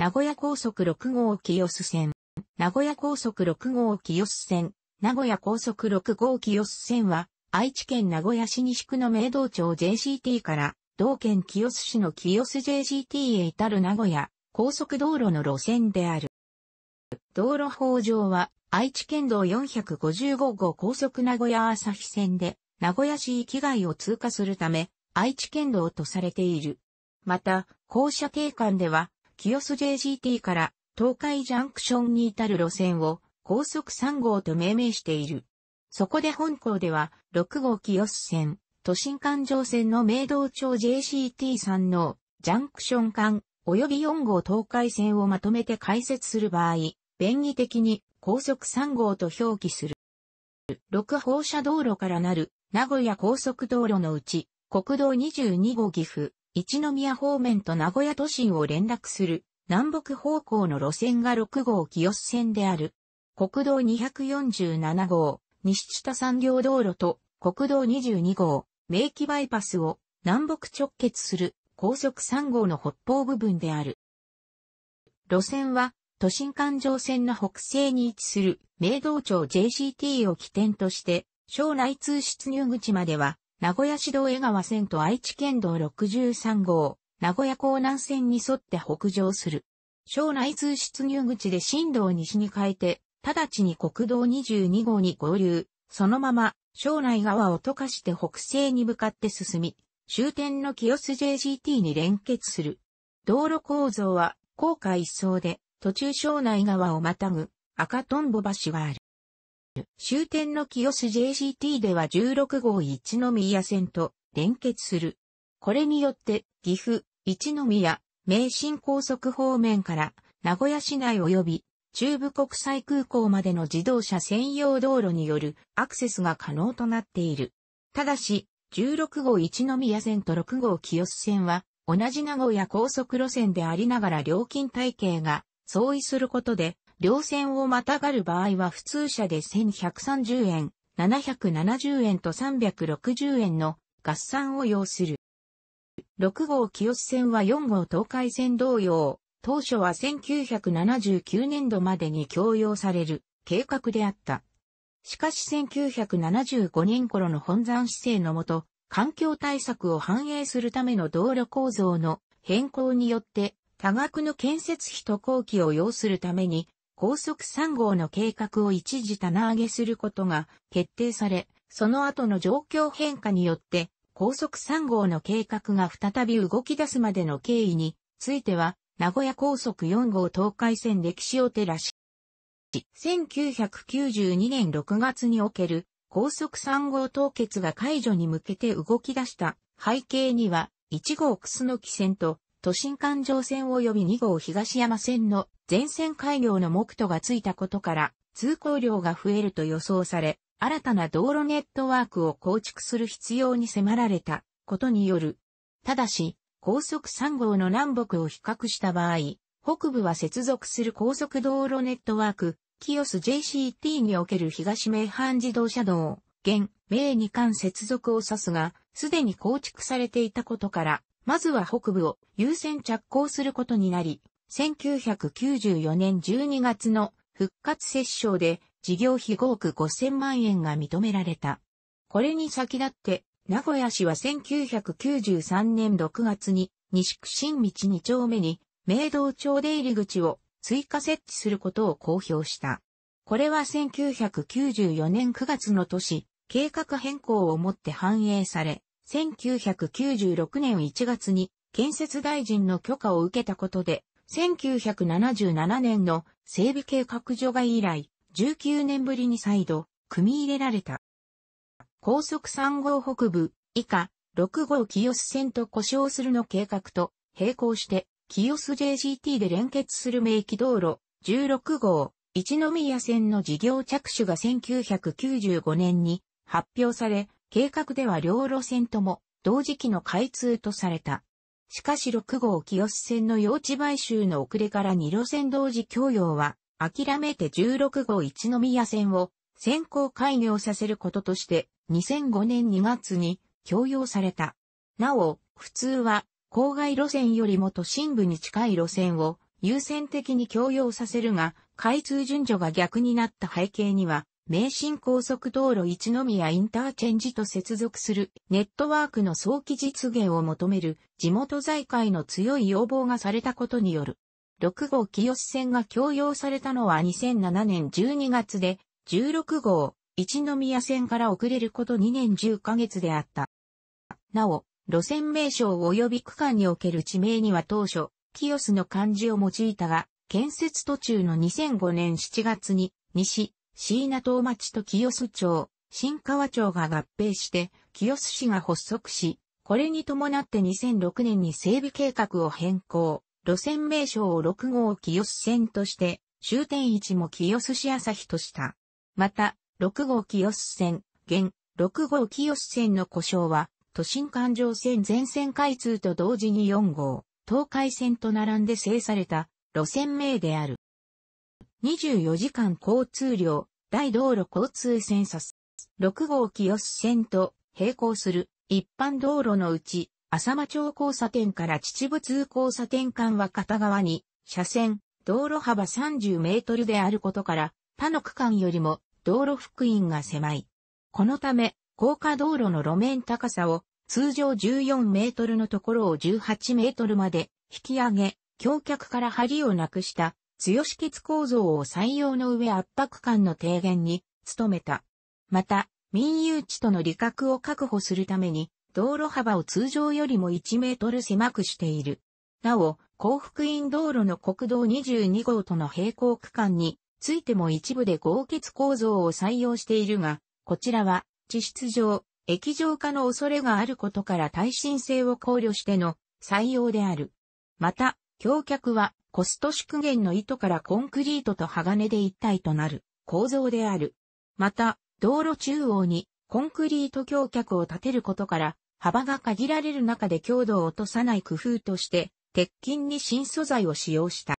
名古屋高速6号清洲線、名古屋高速6号清洲線、名古屋高速6号清洲線は、愛知県名古屋市西区の明道町 JCT から、同県清洲市の清洲 JCT へ至る名古屋、高速道路の路線である。道路法上は、愛知県道455号高速名古屋朝日線で、名古屋市域外を通過するため、愛知県道とされている。また、校舎定間では、清洲 JGT から東海ジャンクションに至る路線を高速3号と命名している。そこで本校では6号清洲線、都心環状線の明道町 JCT 3のジャンクション間及び4号東海線をまとめて開設する場合、便宜的に高速3号と表記する。6放射道路からなる名古屋高速道路のうち国道22号岐阜、一宮方面と名古屋都心を連絡する南北方向の路線が6号清洲線である。国道247号、西下田産業道路と国道22号、名機バイパスを南北直結する高速3号の北方部分である。路線は都心環状線の北西に位置する明道町 JCT を起点として、省内通出入口までは名古屋市道江川線と愛知県道63号、名古屋港南線に沿って北上する。省内通出入口で新道西に変えて、直ちに国道22号に合流、そのまま、省内側を溶かして北西に向かって進み、終点の清洲 JGT に連結する。道路構造は、高架一層で、途中省内側をまたぐ、赤トンボ橋がある。終点の清洲 JCT では16号一宮線と連結する。これによって、岐阜、一宮、名神高速方面から名古屋市内及び中部国際空港までの自動車専用道路によるアクセスが可能となっている。ただし、16号一宮線と6号清洲線は同じ名古屋高速路線でありながら料金体系が相違することで両線をまたがる場合は普通車で1130円、770円と360円の合算を要する。6号清線は4号東海線同様、当初は1979年度までに供用される計画であった。しかし1975年頃の本山姿勢のもと、環境対策を反映するための道路構造の変更によって、多額の建設費と工期を要するために、高速3号の計画を一時棚上げすることが決定され、その後の状況変化によって高速3号の計画が再び動き出すまでの経緯については、名古屋高速4号東海線歴史を照らし、1992年6月における高速3号凍結が解除に向けて動き出した背景には、1号楠木線と都心環状線及び2号東山線の全線開業の目途がついたことから、通行量が増えると予想され、新たな道路ネットワークを構築する必要に迫られたことによる。ただし、高速3号の南北を比較した場合、北部は接続する高速道路ネットワーク、キオス JCT における東名阪自動車道、現、名に間接続を指すが、すでに構築されていたことから、まずは北部を優先着工することになり、1994年12月の復活折衝で事業費5億5000万円が認められた。これに先立って、名古屋市は1993年6月に西区新道2丁目に明道町出入り口を追加設置することを公表した。これは1994年9月の年、計画変更をもって反映され、1996年1月に建設大臣の許可を受けたことで1977年の整備計画除外以来、19年ぶりに再度、組み入れられた。高速3号北部、以下、6号清洲線と故障するの計画と、並行して、清洲 JCT で連結する名域道路、16号、一宮線の事業着手が1995年に発表され、計画では両路線とも同時期の開通とされた。しかし6号清洲線の用地買収の遅れから2路線同時供用は、諦めて16号一宮線を先行開業させることとして、2005年2月に供用された。なお、普通は、郊外路線よりも都心部に近い路線を優先的に供用させるが、開通順序が逆になった背景には、名神高速道路一宮インターチェンジと接続するネットワークの早期実現を求める地元財界の強い要望がされたことによる。6号清線が供用されたのは2007年12月で、16号一宮線から遅れること2年10ヶ月であった。なお、路線名称及び区間における地名には当初、清の漢字を用いたが、建設途中の2005年7月に、西、椎名東町と清須町、新川町が合併して、清須市が発足し、これに伴って2006年に整備計画を変更、路線名称を6号清須線として、終点位置も清須市朝日とした。また、6号清須線、現、6号清須線の故障は、都心環状線全線開通と同時に4号、東海線と並んで制された路線名である。24時間交通量、大道路交通センサス、6号清線と並行する一般道路のうち、浅間町交差点から秩父通交差点間は片側に、車線、道路幅30メートルであることから、他の区間よりも道路幅員が狭い。このため、高架道路の路面高さを通常14メートルのところを18メートルまで引き上げ、橋脚から梁をなくした強し結構造を採用の上圧迫感の低減に努めた。また、民有地との利確を確保するために、道路幅を通常よりも1メートル狭くしている。なお、幸福院道路の国道22号との並行区間についても一部で合結構造を採用しているが、こちらは、地質上、液状化の恐れがあることから耐震性を考慮しての採用である。また、橋脚はコスト縮減の意図からコンクリートと鋼で一体となる構造である。また、道路中央にコンクリート橋脚を建てることから、幅が限られる中で強度を落とさない工夫として、鉄筋に新素材を使用した。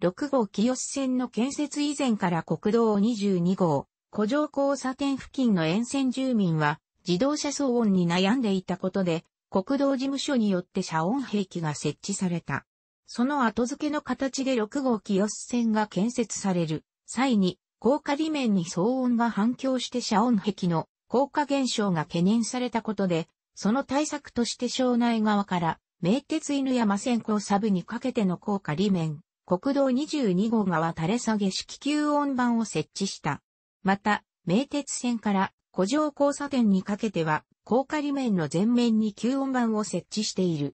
6号清線の建設以前から国道22号、古城交差点付近の沿線住民は、自動車騒音に悩んでいたことで、国道事務所によって遮音兵器が設置された。その後付けの形で6号清線が建設される際に、高架裏面に騒音が反響して遮音壁の高架現象が懸念されたことで、その対策として省内側から、名鉄犬山線交差部にかけての高架裏面、国道22号側垂れ下げ式吸音板を設置した。また、名鉄線から古城交差点にかけては、高架裏面の前面に吸音板を設置している。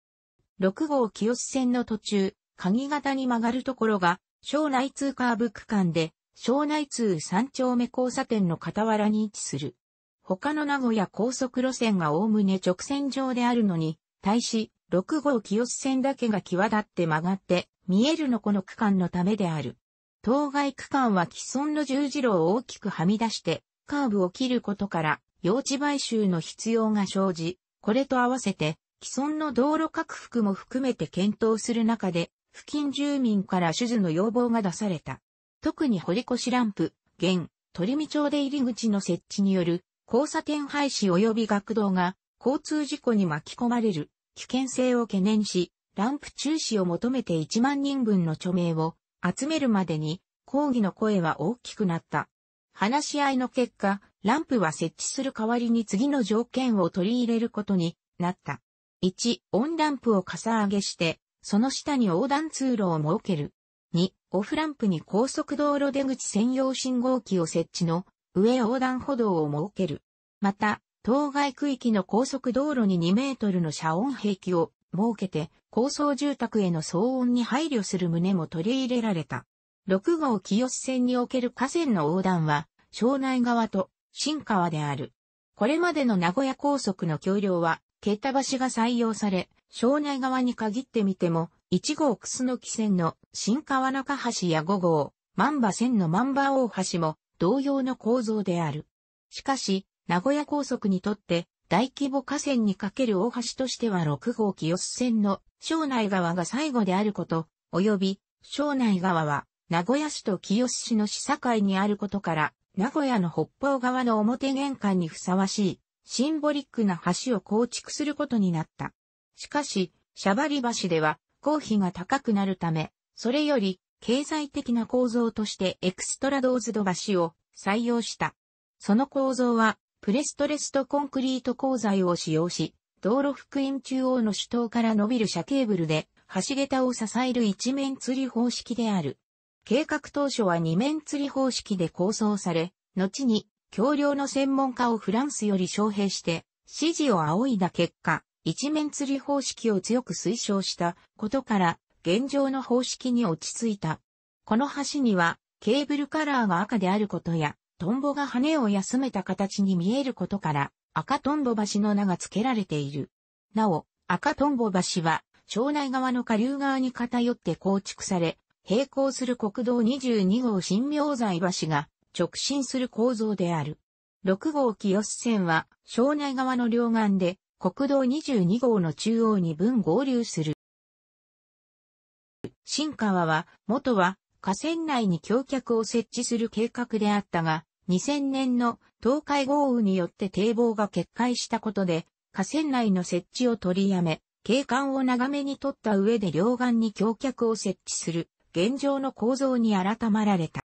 6号清洲線の途中、鍵型に曲がるところが、庄内通カーブ区間で、庄内通三丁目交差点の傍らに位置する。他の名古屋高速路線が概ね直線上であるのに、対し、6号清洲線だけが際立って曲がって、見えるのこの区間のためである。当該区間は既存の十字路を大きくはみ出して、カーブを切ることから、用地買収の必要が生じ、これと合わせて、既存の道路拡幅も含めて検討する中で、付近住民から手術の要望が出された。特に堀越ランプ、現、鳥見町で入り口の設置による交差点廃止及び学童が交通事故に巻き込まれる危険性を懸念し、ランプ中止を求めて1万人分の著名を集めるまでに抗議の声は大きくなった。話し合いの結果、ランプは設置する代わりに次の条件を取り入れることになった。1、オンランプをかさ上げして、その下に横断通路を設ける。2、オフランプに高速道路出口専用信号機を設置の上横断歩道を設ける。また、当該区域の高速道路に2メートルの遮音壁を設けて、高層住宅への騒音に配慮する旨も取り入れられた。6号清線における河川の横断は、庄内川と新川である。これまでの名古屋高速の橋梁は、桁橋が採用され、庄内側に限ってみても、1号楠木線の新川中橋や5号、万馬線の万馬大橋も同様の構造である。しかし、名古屋高速にとって大規模河川にかける大橋としては6号清洲線の庄内側が最後であること、及び庄内側は名古屋市と清洲市の市境にあることから、名古屋の北方側の表玄関にふさわしいシンボリックな橋を構築することになった。しかし、シャバリ橋では公費が高くなるため、それより経済的な構造としてエクストラドーズド橋を採用した。その構造はプレストレストコンクリート鋼材を使用し、道路福音中央の主塔から伸びる車ケーブルで橋桁を支える一面吊り方式である。計画当初は二面吊り方式で構想され、後に橋梁の専門家をフランスより招聘して、指示を仰いだ結果、一面釣り方式を強く推奨したことから、現状の方式に落ち着いた。この橋には、ケーブルカラーが赤であることや、トンボが羽を休めた形に見えることから、赤トンボ橋の名が付けられている。なお、赤トンボ橋は、町内側の下流側に偏って構築され、並行する国道22号新明材橋が直進する構造である。6号清洲線は庄内川の両岸で国道22号の中央に分合流する。新川は元は河川内に橋脚を設置する計画であったが、2000年の東海豪雨によって堤防が決壊したことで河川内の設置を取りやめ、景観を長めに取った上で両岸に橋脚を設置する現状の構造に改まられた。